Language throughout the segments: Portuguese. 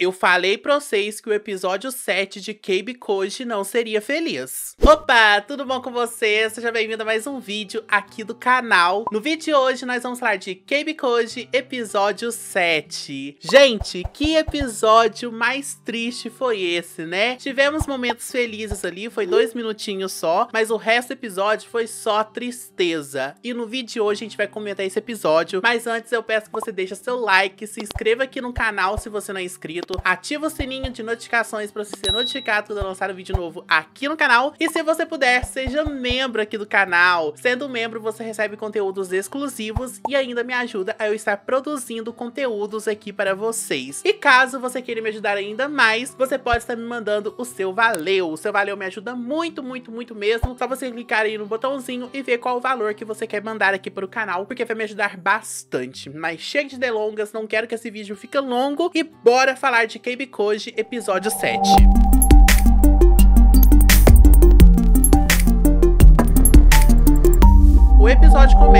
Eu falei pra vocês que o episódio 7 de Cape Cod não seria feliz. Opa, tudo bom com você? Seja bem-vindo a mais um vídeo aqui do canal. No vídeo de hoje, nós vamos falar de Cape Cod, episódio 7. Gente, que episódio mais triste foi esse, né? Tivemos momentos felizes ali, foi dois minutinhos só, mas o resto do episódio foi só tristeza. E no vídeo de hoje, a gente vai comentar esse episódio, mas antes eu peço que você deixe seu like, se inscreva aqui no canal se você não é inscrito, certo? Ativa o sininho de notificações para você ser notificado quando eu lançar um vídeo novo aqui no canal. E se você puder, seja membro aqui do canal. Sendo membro, você recebe conteúdos exclusivos e ainda me ajuda a eu estar produzindo conteúdos aqui para vocês. E caso você queira me ajudar ainda mais, você pode estar me mandando o seu valeu. O seu valeu me ajuda muito, muito, muito mesmo. Só você clicar aí no botãozinho e ver qual o valor que você quer mandar aqui para o canal, porque vai me ajudar bastante. Mas chega de delongas, não quero que esse vídeo fique longo e bora falar de Cave Koji, episódio 7.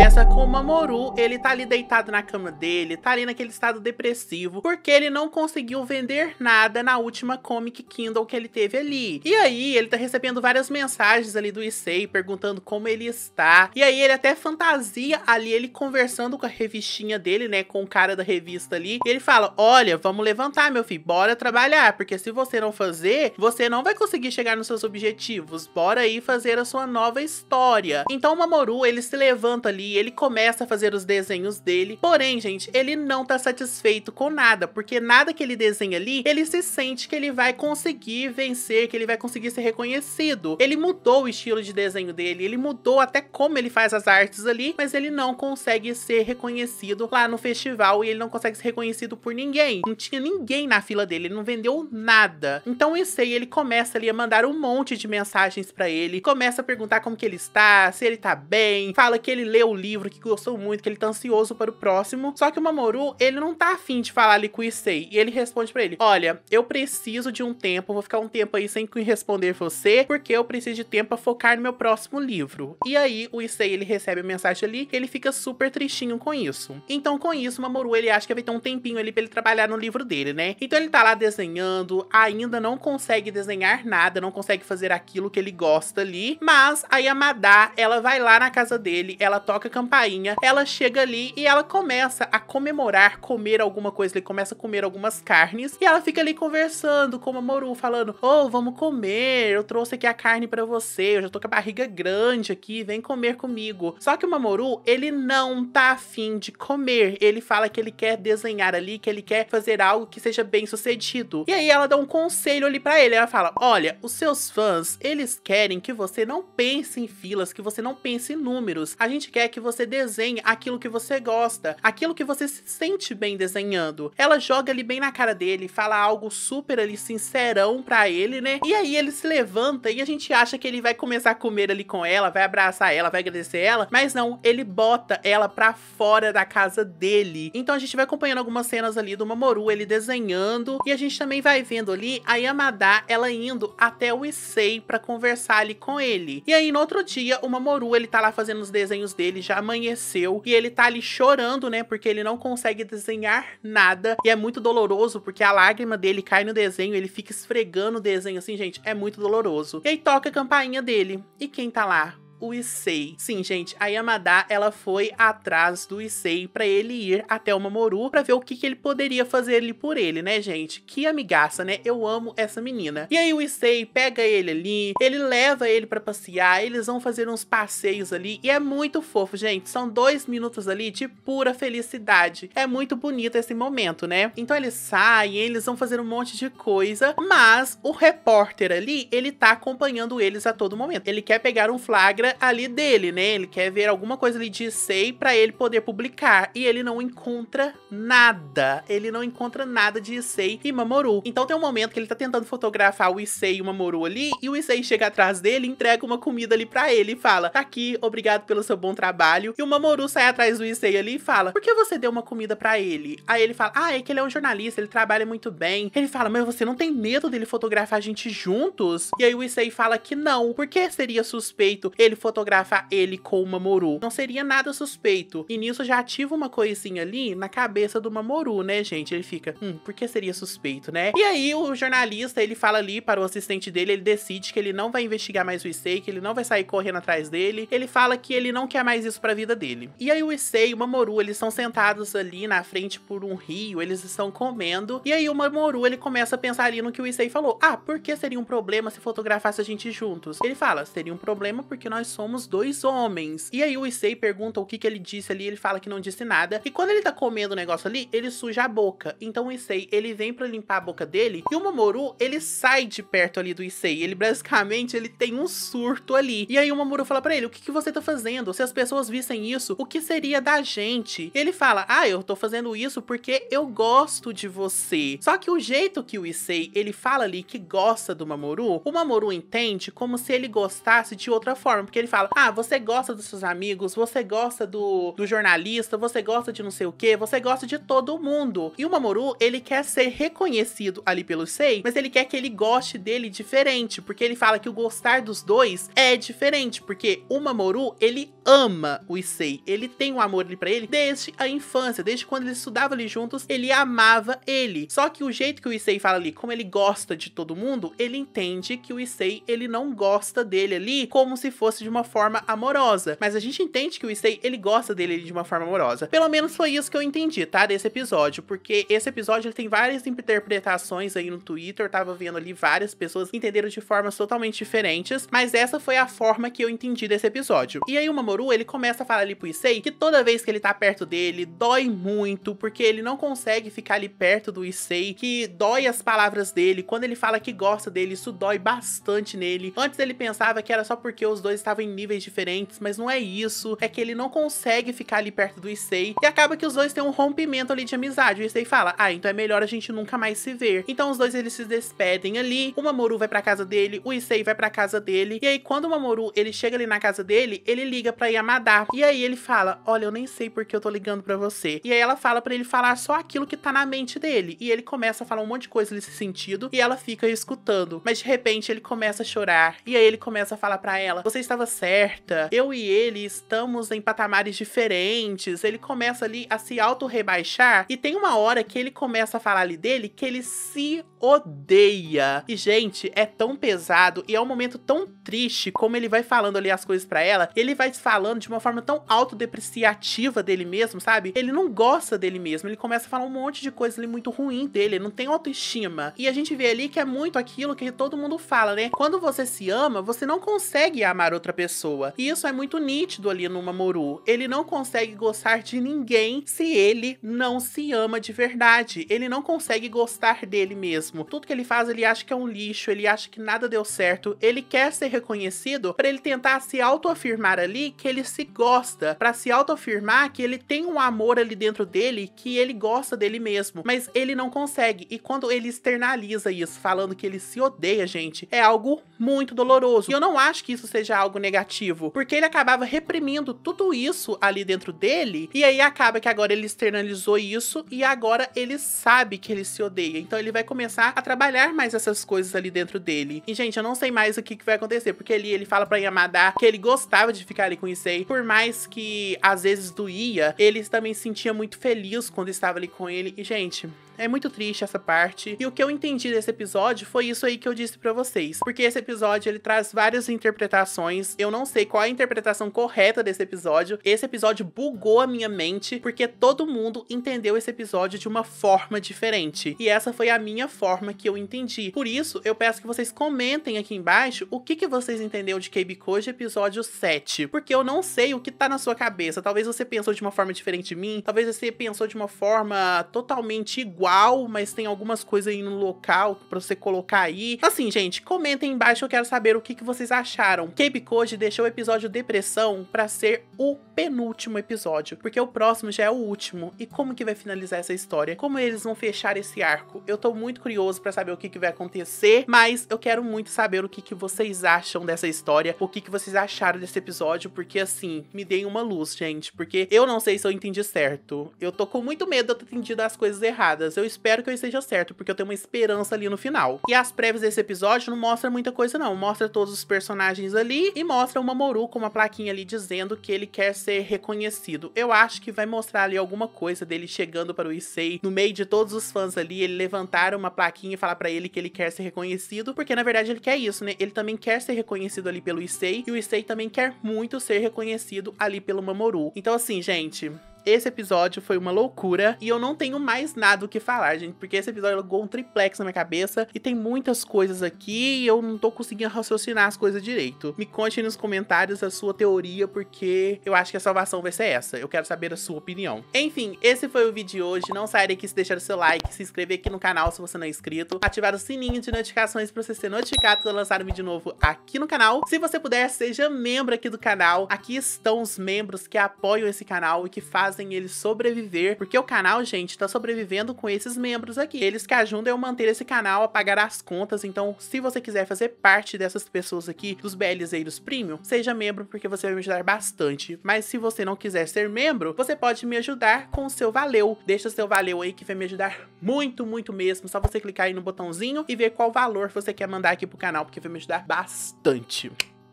começa com o Mamoru, ele tá ali deitado na cama dele, tá ali naquele estado depressivo, porque ele não conseguiu vender nada na última Comic Kindle que ele teve ali. E aí, ele tá recebendo várias mensagens ali do Issei, perguntando como ele está. E aí, ele até fantasia ali, ele conversando com a revistinha dele, né, com o cara da revista ali. E ele fala, olha, vamos levantar, meu filho, bora trabalhar, porque se você não fazer, você não vai conseguir chegar nos seus objetivos. Bora aí fazer a sua nova história. Então, o Mamoru, ele se levanta ali, ele começa a fazer os desenhos dele. Porém, gente, ele não tá satisfeito com nada, porque nada que ele desenha ali, ele se sente que ele vai conseguir vencer, que ele vai conseguir ser reconhecido. Ele mudou o estilo de desenho dele, ele mudou até como ele faz as artes ali, mas ele não consegue ser reconhecido lá no festival e ele não consegue ser reconhecido por ninguém. Não tinha ninguém na fila dele, ele não vendeu nada. Então o aí ele começa ali a mandar um monte de mensagens para ele, começa a perguntar como que ele está, se ele tá bem, fala que ele leu o livro, que gostou muito, que ele tá ansioso para o próximo. Só que o Mamoru, ele não tá afim de falar ali com o Issei. E ele responde para ele: Olha, eu preciso de um tempo, vou ficar um tempo aí sem responder você, porque eu preciso de tempo pra focar no meu próximo livro. E aí o Issei, ele recebe a mensagem ali, ele fica super tristinho com isso. Então, com isso, o Mamoru, ele acha que vai ter um tempinho ali pra ele trabalhar no livro dele, né? Então ele tá lá desenhando, ainda não consegue desenhar nada, não consegue fazer aquilo que ele gosta ali. Mas aí a Madá, ela vai lá na casa dele, ela toca toca a campainha, ela chega ali e ela começa a comemorar, comer alguma coisa, ele começa a comer algumas carnes e ela fica ali conversando com o Mamoru, falando: "Oh, vamos comer, eu trouxe aqui a carne para você, eu já tô com a barriga grande aqui, vem comer comigo". Só que o Mamoru, ele não tá afim de comer, ele fala que ele quer desenhar ali, que ele quer fazer algo que seja bem sucedido. E aí ela dá um conselho ali para ele, ela fala: "Olha, os seus fãs, eles querem que você não pense em filas, que você não pense em números. A gente quer que você desenhe aquilo que você gosta, aquilo que você se sente bem desenhando. Ela joga ali bem na cara dele, fala algo super ali sincerão pra ele, né? E aí ele se levanta e a gente acha que ele vai começar a comer ali com ela, vai abraçar ela, vai agradecer ela, mas não, ele bota ela pra fora da casa dele. Então a gente vai acompanhando algumas cenas ali do Mamoru, ele desenhando, e a gente também vai vendo ali a Yamada, ela indo até o Issei pra conversar ali com ele. E aí no outro dia, o Mamoru, ele tá lá fazendo os desenhos dele já amanheceu e ele tá ali chorando, né? Porque ele não consegue desenhar nada e é muito doloroso porque a lágrima dele cai no desenho, ele fica esfregando o desenho assim, gente, é muito doloroso. E aí toca a campainha dele e quem tá lá? o Issei. Sim, gente, a Yamada, ela foi atrás do Issei para ele ir até o Mamoru para ver o que, que ele poderia fazer ali por ele, né, gente? Que amigaça, né? Eu amo essa menina. E aí o Issei pega ele ali, ele leva ele para passear, eles vão fazer uns passeios ali e é muito fofo, gente. São dois minutos ali de pura felicidade. É muito bonito esse momento, né? Então eles saem, eles vão fazer um monte de coisa, mas o repórter ali, ele tá acompanhando eles a todo momento. Ele quer pegar um flagra ali dele, né? Ele quer ver alguma coisa ali de Issei para ele poder publicar. E ele não encontra nada. Ele não encontra nada de Issei e Mamoru. Então tem um momento que ele tá tentando fotografar o Issei e o Mamoru ali, e o Issei chega atrás dele, entrega uma comida ali para ele e fala: "Tá aqui, obrigado pelo seu bom trabalho". E o Mamoru sai atrás do Issei ali e fala: "Por que você deu uma comida para ele?". Aí ele fala: "Ah, é que ele é um jornalista, ele trabalha muito bem". Ele fala: "Mas você não tem medo dele fotografar a gente juntos?". E aí o Issei fala que não, Por que seria suspeito ele fotografar ele com o Mamoru. Não seria nada suspeito. E nisso já ativa uma coisinha ali na cabeça do Mamoru, né, gente? Ele fica, hum, por que seria suspeito, né? E aí o jornalista, ele fala ali para o assistente dele, ele decide que ele não vai investigar mais o Issei, que ele não vai sair correndo atrás dele. Ele fala que ele não quer mais isso para a vida dele. E aí o Issei e o Mamoru, eles são sentados ali na frente por um rio, eles estão comendo. E aí o Mamoru, ele começa a pensar ali no que o Issei falou. Ah, por que seria um problema se fotografasse a gente juntos? Ele fala, seria um problema porque nós somos dois homens. E aí o Issei pergunta o que, que ele disse ali, ele fala que não disse nada. E quando ele tá comendo o negócio ali, ele suja a boca. Então o Issei, ele vem pra limpar a boca dele e o Mamoru, ele sai de perto ali do Issei. Ele basicamente, ele tem um surto ali. E aí o Mamoru fala pra ele, o que, que você tá fazendo? Se as pessoas vissem isso, o que seria da gente? Ele fala, ah, eu tô fazendo isso porque eu gosto de você. Só que o jeito que o Issei, ele fala ali que gosta do Mamoru, o Mamoru entende como se ele gostasse de outra forma, porque ele fala: Ah, você gosta dos seus amigos, você gosta do, do jornalista, você gosta de não sei o que, você gosta de todo mundo. E o Mamoru, ele quer ser reconhecido ali pelo Sei, mas ele quer que ele goste dele diferente, porque ele fala que o gostar dos dois é diferente, porque o Mamoru, ele ama o Issei, ele tem um amor ali pra ele desde a infância, desde quando eles estudavam ali juntos, ele amava ele. Só que o jeito que o Issei fala ali, como ele gosta de todo mundo, ele entende que o Issei, ele não gosta dele ali como se fosse de uma forma amorosa. Mas a gente entende que o Issei ele gosta dele de uma forma amorosa. Pelo menos foi isso que eu entendi, tá? Desse episódio. Porque esse episódio ele tem várias interpretações aí no Twitter. Eu tava vendo ali várias pessoas entenderam de formas totalmente diferentes. Mas essa foi a forma que eu entendi desse episódio. E aí o Mamoru, ele começa a falar ali pro Issei que toda vez que ele tá perto dele, dói muito. Porque ele não consegue ficar ali perto do Issei. Que dói as palavras dele. Quando ele fala que gosta dele, isso dói bastante nele. Antes ele pensava que era só porque os dois estavam estava em níveis diferentes, mas não é isso. É que ele não consegue ficar ali perto do Issei e acaba que os dois têm um rompimento ali de amizade. O Issei fala, ah, então é melhor a gente nunca mais se ver. Então os dois eles se despedem ali, o Mamoru vai pra casa dele, o Issei vai pra casa dele. E aí quando o Mamoru ele chega ali na casa dele, ele liga pra Yamada. E aí ele fala, olha, eu nem sei porque eu tô ligando pra você. E aí ela fala pra ele falar só aquilo que tá na mente dele. E ele começa a falar um monte de coisa nesse sentido e ela fica escutando. Mas de repente ele começa a chorar. E aí ele começa a falar pra ela, você estava estava certa, eu e ele estamos em patamares diferentes. Ele começa ali a se auto-rebaixar e tem uma hora que ele começa a falar ali dele que ele se odeia. E, gente, é tão pesado e é um momento tão triste como ele vai falando ali as coisas para ela. Ele vai falando de uma forma tão autodepreciativa dele mesmo, sabe? Ele não gosta dele mesmo. Ele começa a falar um monte de coisa ali muito ruim dele. Ele não tem autoestima. E a gente vê ali que é muito aquilo que todo mundo fala, né? Quando você se ama, você não consegue amar outra outra pessoa. E isso é muito nítido ali no Mamoru. Ele não consegue gostar de ninguém se ele não se ama de verdade. Ele não consegue gostar dele mesmo. Tudo que ele faz, ele acha que é um lixo, ele acha que nada deu certo. Ele quer ser reconhecido para ele tentar se autoafirmar ali que ele se gosta, para se autoafirmar que ele tem um amor ali dentro dele, que ele gosta dele mesmo, mas ele não consegue. E quando ele externaliza isso, falando que ele se odeia, gente, é algo muito doloroso. E eu não acho que isso seja algo negativo, porque ele acabava reprimindo tudo isso ali dentro dele, e aí acaba que agora ele externalizou isso e agora ele sabe que ele se odeia. Então ele vai começar a trabalhar mais essas coisas ali dentro dele. E gente, eu não sei mais o que, que vai acontecer, porque ali ele fala para Yamada que ele gostava de ficar ali com Issei, por mais que às vezes doía, ele também se sentia muito feliz quando estava ali com ele. E gente, é muito triste essa parte. E o que eu entendi desse episódio foi isso aí que eu disse para vocês. Porque esse episódio ele traz várias interpretações. Eu não sei qual é a interpretação correta desse episódio. Esse episódio bugou a minha mente porque todo mundo entendeu esse episódio de uma forma diferente. E essa foi a minha forma que eu entendi. Por isso, eu peço que vocês comentem aqui embaixo o que, que vocês entenderam de Cape de episódio 7. Porque eu não sei o que tá na sua cabeça. Talvez você pensou de uma forma diferente de mim. Talvez você pensou de uma forma totalmente igual igual, mas tem algumas coisas aí no local pra você colocar aí. Assim, gente, comentem embaixo, eu quero saber o que, que vocês acharam. Cape Cod deixou o episódio Depressão pra ser o penúltimo episódio, porque o próximo já é o último. E como que vai finalizar essa história? Como eles vão fechar esse arco? Eu tô muito curioso pra saber o que, que vai acontecer, mas eu quero muito saber o que, que vocês acham dessa história, o que, que vocês acharam desse episódio, porque assim, me deem uma luz, gente, porque eu não sei se eu entendi certo. Eu tô com muito medo de eu ter entendido as coisas erradas eu espero que eu esteja certo, porque eu tenho uma esperança ali no final. E as prévias desse episódio não mostram muita coisa não, mostra todos os personagens ali e mostra o Mamoru com uma plaquinha ali dizendo que ele quer ser reconhecido. Eu acho que vai mostrar ali alguma coisa dele chegando para o Issei, no meio de todos os fãs ali, ele levantar uma plaquinha e falar para ele que ele quer ser reconhecido, porque na verdade ele quer isso, né? Ele também quer ser reconhecido ali pelo Issei e o Issei também quer muito ser reconhecido ali pelo Mamoru. Então assim, gente, esse episódio foi uma loucura e eu não tenho mais nada o que falar, gente, porque esse episódio alugou um triplex na minha cabeça e tem muitas coisas aqui e eu não tô conseguindo raciocinar as coisas direito. Me conte nos comentários a sua teoria, porque eu acho que a salvação vai ser essa. Eu quero saber a sua opinião. Enfim, esse foi o vídeo de hoje. Não saia daqui se deixar o seu like, se inscrever aqui no canal se você não é inscrito, ativar o sininho de notificações pra você ser notificado quando lançar um vídeo novo aqui no canal. Se você puder, seja membro aqui do canal. Aqui estão os membros que apoiam esse canal e que fazem fazem ele sobreviver, porque o canal, gente, tá sobrevivendo com esses membros aqui. Eles que ajudam eu manter esse canal, a pagar as contas, então se você quiser fazer parte dessas pessoas aqui, dos BLZeiros Premium, seja membro porque você vai me ajudar bastante. Mas se você não quiser ser membro, você pode me ajudar com o seu valeu. Deixa o seu valeu aí que vai me ajudar muito, muito mesmo. Só você clicar aí no botãozinho e ver qual valor você quer mandar aqui pro canal, porque vai me ajudar bastante.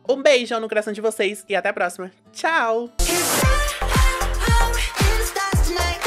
Um beijão no coração de vocês e até a próxima. Tchau! Tonight.